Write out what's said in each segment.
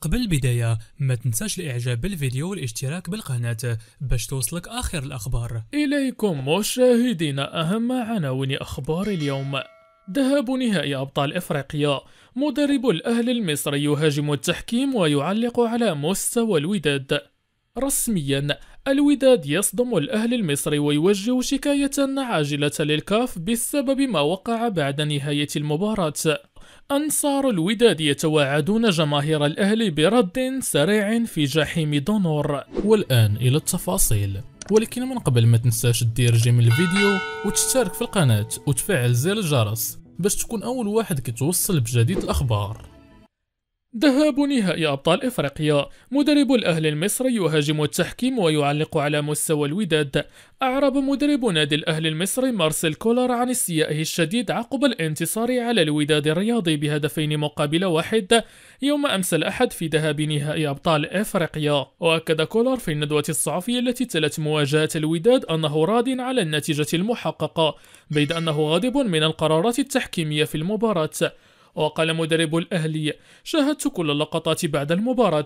قبل البداية ما تنساش الاعجاب بالفيديو والاشتراك بالقناة باش توصلك اخر الاخبار اليكم مشاهدينا اهم عناوين اخبار اليوم ذهاب نهائي ابطال افريقيا مدرب الاهلي المصري يهاجم التحكيم ويعلق على مستوى الوداد رسميا الوداد يصدم الاهلي المصري ويوجه شكاية عاجلة للكاف بسبب ما وقع بعد نهاية المباراة أنصار الوداد يتوعدون جماهير الأهلي برد سريع في جحيم دونور والآن إلى التفاصيل ولكن من قبل ما تنساش تدير جيم الفيديو وتشترك في القناة وتفعل زر الجرس باش تكون أول واحد كتوصل بجديد الأخبار ذهاب نهائي أبطال إفريقيا مدرب الأهل المصري يهاجم التحكيم ويعلق على مستوى الوداد أعرب مدرب نادي الأهل المصري مارسيل كولر عن استيائه الشديد عقب الانتصار على الوداد الرياضي بهدفين مقابل واحد يوم أمس الأحد في ذهاب نهائي أبطال إفريقيا وأكد كولر في الندوة الصحفية التي تلت مواجهة الوداد أنه راض على النتيجة المحققة بيد أنه غاضب من القرارات التحكيمية في المباراة وقال مدرب الأهلي شاهدت كل اللقطات بعد المباراة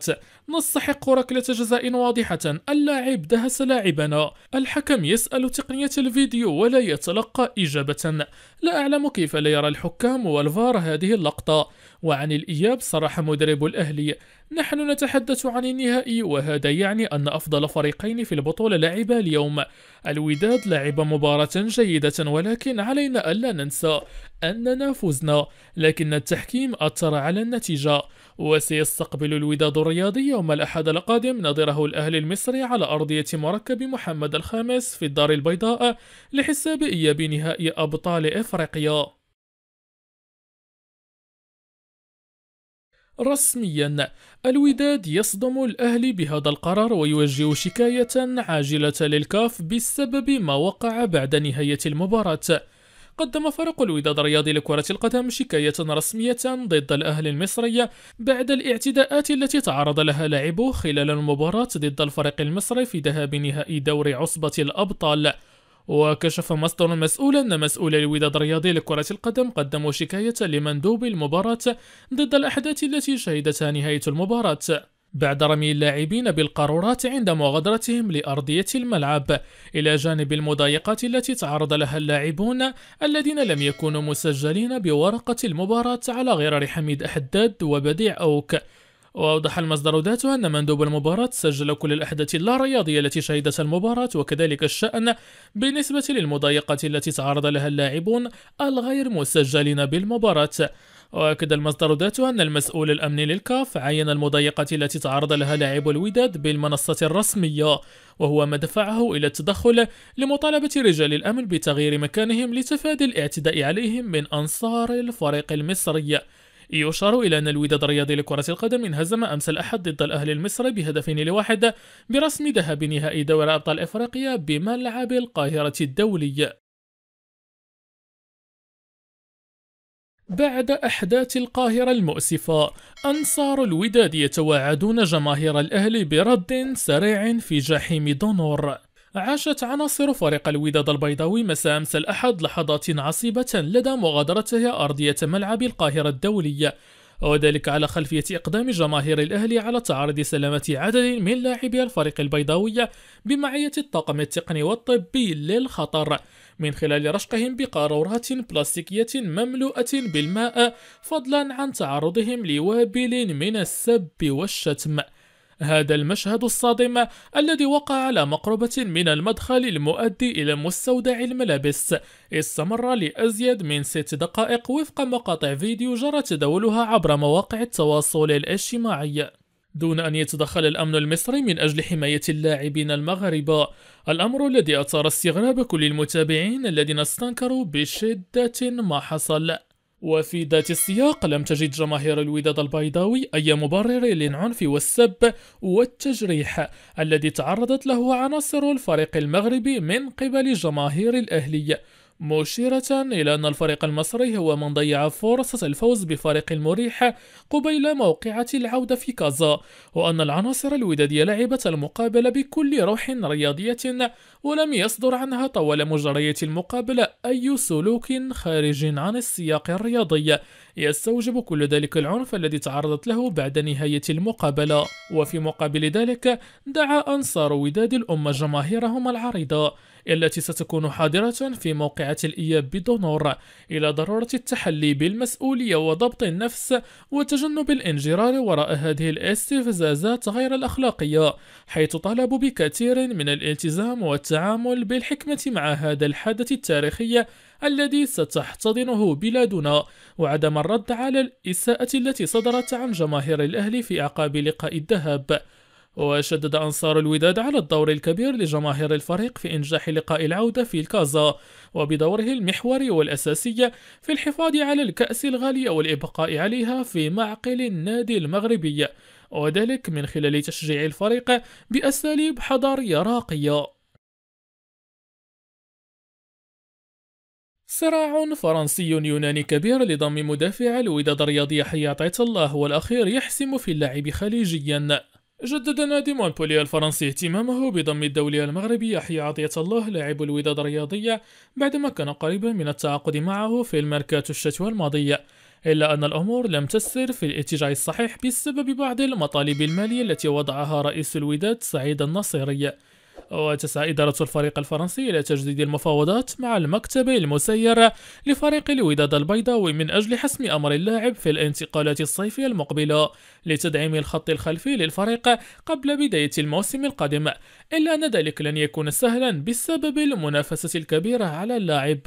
نستحق ركلة جزاء واضحة اللاعب دهس لاعبنا الحكم يسأل تقنية الفيديو ولا يتلقى إجابة لا أعلم كيف لا يرى الحكام والفار هذه اللقطة وعن الإياب صرح مدرب الأهلي نحن نتحدث عن النهائي وهذا يعني أن أفضل فريقين في البطولة لعبا اليوم الوداد لعب مباراة جيدة ولكن علينا ألا ننسى أننا فزنا لكن التحكيم أثر على النتيجة وسيستقبل الوداد الرياضي يوم الأحد القادم نظره الأهلي المصري على أرضية مركب محمد الخامس في الدار البيضاء لحساب إياب نهائي أبطال إفريقيا رسميا الوداد يصدم الأهلي بهذا القرار ويوجه شكاية عاجلة للكاف بسبب ما وقع بعد نهاية المباراة قدم فريق الوداد الرياضي لكرة القدم شكاية رسمية ضد الأهلي المصري بعد الاعتداءات التي تعرض لها لاعبوه خلال المباراة ضد الفريق المصري في ذهاب نهائي دور عصبة الأبطال وكشف مصدر مسؤول أن مسؤول الوداد الرياضي لكرة القدم قدموا شكاية لمندوب المباراة ضد الأحداث التي شهدتها نهاية المباراة بعد رمي اللاعبين بالقارورات عند مغادرتهم لأرضية الملعب إلى جانب المضايقات التي تعرض لها اللاعبون الذين لم يكونوا مسجلين بورقة المباراة على غرار حميد أحداد وبديع أوك وأوضح المصدر ذاته أن مندوب المباراة سجل كل الأحداث اللا رياضية التي شهدت المباراة وكذلك الشأن بالنسبة للمضايقة التي تعرض لها اللاعبون الغير مسجلين بالمباراة وأكد المصدر ذاته أن المسؤول الأمني للكاف عين المضايقة التي تعرض لها لاعب الوداد بالمنصة الرسمية وهو ما دفعه إلى التدخل لمطالبة رجال الأمن بتغيير مكانهم لتفادي الاعتداء عليهم من أنصار الفريق المصري يشار إلى أن الوداد الرياضي لكرة القدم انهزم أمس الأحد ضد الأهلي المصري بهدفين لواحد برسم ذهاب نهائي دوري أبطال إفريقيا بملعب القاهرة الدولي بعد أحداث القاهرة المؤسفة أنصار الوداد يتواعدون جماهير الأهلي برد سريع في جحيم دونور عاشت عناصر فريق الوداد البيضاوي مساء أمس الأحد لحظات عصيبة لدى مغادرتها أرضية ملعب القاهرة الدولية وذلك على خلفية إقدام جماهير الأهلي على تعرض سلامة عدد من لاعبي الفريق البيضاوي بمعية الطاقم التقني والطبي للخطر من خلال رشقهم بقارورات بلاستيكية مملوءة بالماء فضلا عن تعرضهم لوابل من السب والشتم هذا المشهد الصادم الذي وقع على مقربة من المدخل المؤدي إلى مستودع الملابس استمر لأزيد من ست دقائق وفق مقاطع فيديو جرى تداولها عبر مواقع التواصل الاجتماعي دون أن يتدخل الأمن المصري من أجل حماية اللاعبين المغاربة الأمر الذي أثار استغراب كل المتابعين الذين استنكروا بشدة ما حصل وفي ذات السياق لم تجد جماهير الوداد البيضاوي أي مبرر للعنف والسب والتجريح الذي تعرضت له عناصر الفريق المغربي من قبل جماهير الأهلي مشيرة إلى أن الفريق المصري هو من ضيع فرصة الفوز بفريق المريح قبيل موقعة العودة في كازا وأن العناصر الودادية لعبت المقابلة بكل روح رياضية ولم يصدر عنها طوال مجريات المقابلة أي سلوك خارج عن السياق الرياضي يستوجب كل ذلك العنف الذي تعرضت له بعد نهاية المقابلة وفي مقابل ذلك دعا أنصار وداد الأمة جماهيرهم العريضة التي ستكون حاضرة في موقعة الإياب بدونور إلى ضرورة التحلي بالمسؤولية وضبط النفس وتجنب الانجرار وراء هذه الاستفزازات غير الأخلاقية حيث طالبوا بكثير من الالتزام والتعامل بالحكمة مع هذا الحدث التاريخي الذي ستحتضنه بلادنا وعدم الرد على الإساءة التي صدرت عن جماهير الأهلي في أعقاب لقاء الذهاب وشدد أنصار الوداد على الدور الكبير لجماهير الفريق في إنجاح لقاء العودة في الكازا وبدوره المحوري والأساسي في الحفاظ على الكأس الغالية والإبقاء عليها في معقل النادي المغربي وذلك من خلال تشجيع الفريق بأساليب حضارية راقية صراع فرنسي يوناني كبير لضم مدافع الوداد الرياضي حي عطيت الله والأخير يحسم في اللعب خليجيا جدد نادي مونبولي الفرنسي اهتمامه بضم الدولي المغربي يحيى عطية الله لاعب الوداد الرياضي بعدما كان قريبا من التعاقد معه في الميركاتو الشتوى الماضية إلا أن الأمور لم تسر في الاتجاه الصحيح بسبب بعض المطالب المالية التي وضعها رئيس الوداد سعيد النصيري وتسعى إدارة الفريق الفرنسي إلى تجديد المفاوضات مع المكتب المسير لفريق الوداد البيضاوي من أجل حسم أمر اللاعب في الانتقالات الصيفية المقبلة لتدعيم الخط الخلفي للفريق قبل بداية الموسم القادم إلا أن ذلك لن يكون سهلا بسبب المنافسة الكبيرة على اللاعب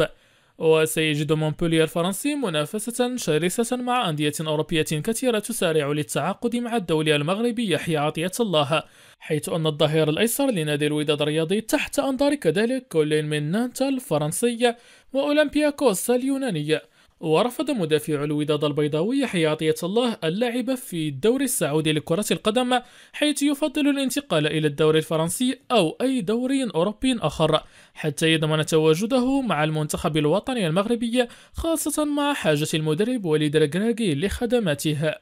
وسيجد مونبولي الفرنسي منافسة شرسة مع أندية أوروبية كثيرة تسارع للتعاقد مع الدولي المغربي يحيى عطية الله حيث أن الظهير الأيسر لنادي الوداد الرياضي تحت أنظار كذلك كل من نانتا الفرنسية وأولمبياكوس اليونانية ورفض مدافع الوداد البيضاوي حي عطية الله اللعب في الدوري السعودي لكرة القدم حيث يفضل الانتقال إلى الدوري الفرنسي أو أي دوري أوروبي آخر حتى يضمن تواجده مع المنتخب الوطني المغربي خاصة مع حاجة المدرب وليد الكراكي لخدماتها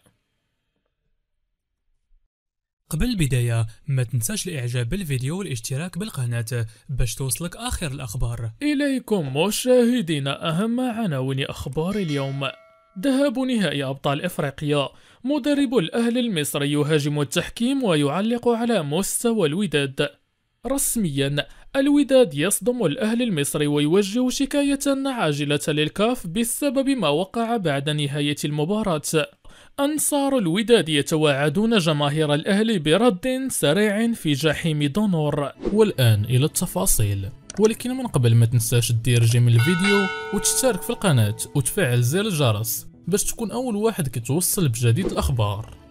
قبل البداية ما تنساش الاعجاب بالفيديو والاشتراك بالقناة باش توصلك اخر الاخبار اليكم مشاهدين اهم عناوين اخبار اليوم ذهاب نهائي أبطال إفريقيا مدرب الأهلي المصري يهاجم التحكيم ويعلق على مستوى الوداد رسميا الوداد يصدم الأهل المصري ويوجه شكاية عاجلة للكاف بسبب ما وقع بعد نهاية المباراة أنصار الوداد يتوعدون جماهير الأهلي برد سريع في جحيم دونور والآن إلى التفاصيل ولكن من قبل ما تنساش دير جيم الفيديو وتشترك في القناة وتفعل زر الجرس باش تكون أول واحد كتوصل بجديد الأخبار